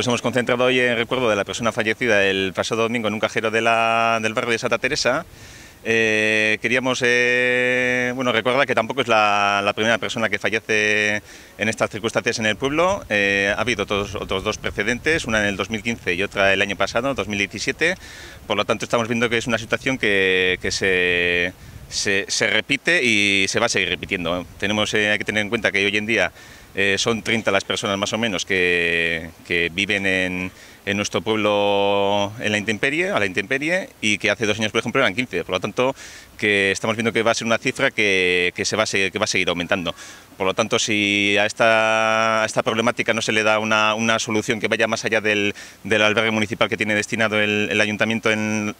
Nos hemos concentrado hoy en recuerdo de la persona fallecida el pasado domingo en un cajero del barrio de Santa Teresa. Eh, queríamos eh, bueno, recordar que tampoco es la, primera persona que fallece en estas circunstancias en el pueblo. Eh, ha habido otros, otros dos precedentes, una en el 2015 y otra el año pasado, 2017. Por lo tanto, estamos viendo que es una situación que, se, se, repite y se va a seguir repitiendo. Tenemos, hay que tener en cuenta que hoy en día eh, son 30 las personas más o menos que viven en, en nuestro pueblo en la intemperie, a la intemperie, y que hace dos años, por ejemplo, eran 15. Por lo tanto, que estamos viendo que va a ser una cifra que, se va, a seguir, que va a seguir aumentando. Por lo tanto, si a esta, esta problemática no se le da una, solución que vaya más allá del, del, albergue municipal que tiene destinado el, ayuntamiento en,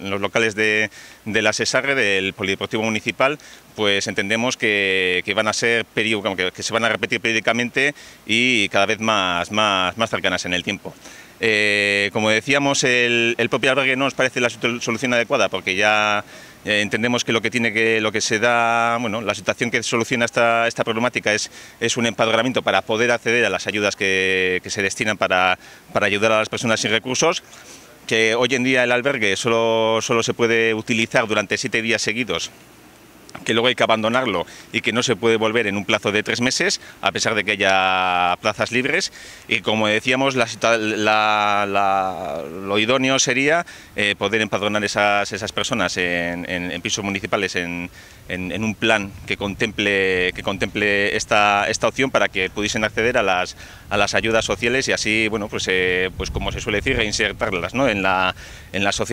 los locales de, la SESARRE, del Polideportivo Municipal, pues entendemos que, van a ser que, que se van a repetir periódicamente y cada vez más, más, más cercanas en el tiempo. Eh, como decíamos, el, propio albergue no nos parece la solución adecuada porque ya eh, entendemos que lo que tiene lo que se da, bueno, la situación que soluciona esta, esta problemática es, es un empadronamiento para poder acceder a las ayudas que, se destinan para, ayudar a las personas sin recursos que hoy en día el albergue solo, solo se puede utilizar durante siete días seguidos que luego hay que abandonarlo y que no se puede volver en un plazo de tres meses, a pesar de que haya plazas libres. Y como decíamos, la, lo idóneo sería eh, poder empadronar esas, esas personas en, pisos municipales en, en, un plan que contemple, que contemple esta, esta opción para que pudiesen acceder a las, a las ayudas sociales y así, bueno, pues, eh, pues como se suele decir, reinsertarlas ¿no? en, la, en la sociedad.